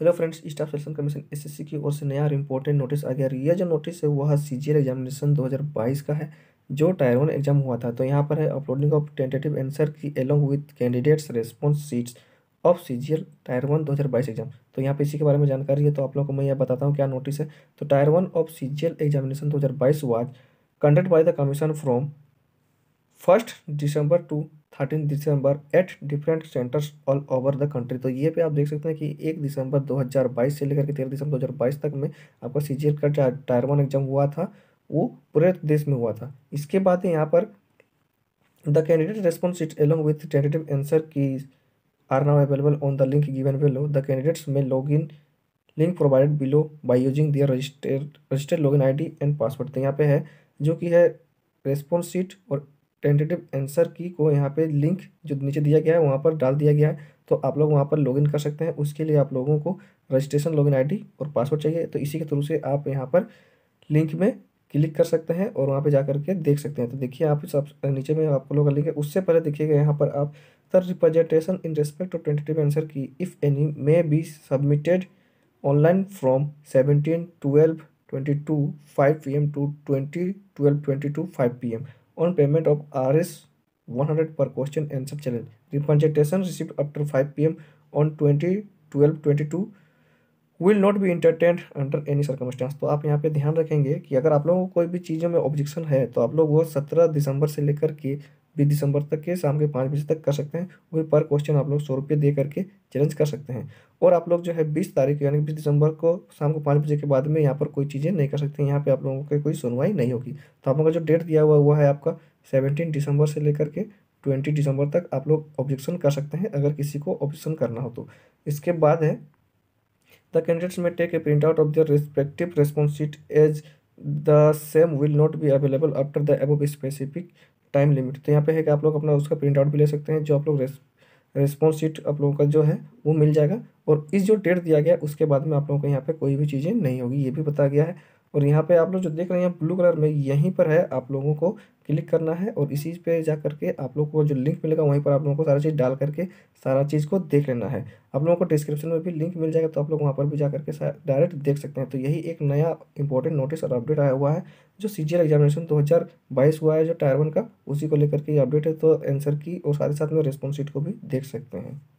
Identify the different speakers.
Speaker 1: Hello friends staff selection commission SSC की ओर से नया और इम्पोर्टेंट नोटिस आ गया यह जो नोटिस है वह सीजीएल एग्जामिनेशन 2022 का है जो टायर वन एग्जाम हुआ था तो यहाँ पर है uploading of tentative answer key along with candidates response sheets of C G L tier one दो हज़ार बाईस एग्जाम तो यहाँ पे इसी के बारे में जानकारी है तो आप लोगों को मैं यह बताता हूँ क्या नोटिस है तो tier one of C G L examination दो हज़ार बाईस was conduct by the commission from first December to thirteen December at different centres all over the country तो ये पे आप देख सकते हैं कि एक दिसंबर 2022 से लेकर के तेरह दिसंबर 2022 तक में आपका सी जी एल का टायर वन एग्जाम हुआ था वो पूरे देश में हुआ था इसके बाद यहाँ पर the candidate response it along with tentative answer key are now available on the link given below the candidates may log in link provided below by using their registered registered log in I and password तो यहाँ पे है जो कि है response sheet और tentative answer key को यहाँ पे लिंक जो नीचे दिया गया है वहाँ पर डाल दिया गया है तो आप लोग वहाँ पर लॉगिन कर सकते हैं उसके लिए आप लोगों को रजिस्ट्रेशन लॉगिन आईडी और पासवर्ड चाहिए तो इसी के थ्रू से आप यहाँ पर लिंक में क्लिक कर सकते हैं और वहाँ पर जा के देख सकते हैं तो देखिए आप सब नीचे में लोगों लोग लिंक है उससे पहले देखिएगा यहाँ पर आप the representation in respect to tentative answer key if any may be submitted online from seventeen twelve twenty two five P M to twenty twelve twenty two five P M on payment of Rs 100 per question answer challenge. Repunciation received after 5 pm on 20 12 22 will not be entertain under any circumstance तो आप यहाँ पे ध्यान रखेंगे कि अगर आप लोगों को कोई भी चीज़ों में ऑब्जेक्शन है तो आप लोग वो सत्रह दिसंबर से लेकर के बीस दिसंबर तक के शाम के पाँच बजे तक कर सकते हैं वही पर क्वेश्चन आप लोग सौ रुपये दे करके चैलेंज कर सकते हैं और आप लोग जो है बीस तारीख यानी बीस दिसंबर को शाम को पाँच बजे के बाद में यहाँ पर कोई चीज़ें नहीं कर सकते हैं यहाँ पर आप लोगों की कोई सुनवाई नहीं होगी तो आप लोगों का जो डेट दिया हुआ हुआ है आपका सेवनटीन दिसंबर से लेकर के ट्वेंटी दिसंबर तक आप लोग ऑब्जेक्शन कर सकते हैं अगर किसी को ऑब्जेक्शन करना हो तो इसके बाद है The candidates may take a printout of their respective response sheet as the same will not be available after the above specific time limit तो यहाँ पे है कि आप लोग अपना उसका प्रिंट आउट भी ले सकते हैं जो आप लोग रिस्पॉन्स शीट आप लोगों का जो है वो मिल जाएगा और इस जो डेट दिया गया उसके बाद में आप लोगों को यहाँ पे कोई भी चीज़ें नहीं होगी ये भी बताया गया है और यहाँ पे आप लोग जो देख रहे हैं ब्लू कलर में यहीं पर है आप लोगों को क्लिक करना है और इसी पे जा करके आप लोग को जो लिंक मिलेगा वहीं पर आप लोगों को सारा चीज़ डाल करके सारा चीज़ को देख लेना है आप लोगों को डिस्क्रिप्शन में भी लिंक मिल जाएगा तो आप लोग वहाँ पर भी जा करके डायरेक्ट देख सकते हैं तो यही एक नया इंपॉर्टेंट नोटिस और अपडेट आया हुआ है जो सी एग्जामिनेशन दो हुआ है जो टायर वन का उसी को लेकर के ये अपडेट है तो एंसर की और साथ ही साथ में रिस्पॉन्स शीट को भी देख सकते हैं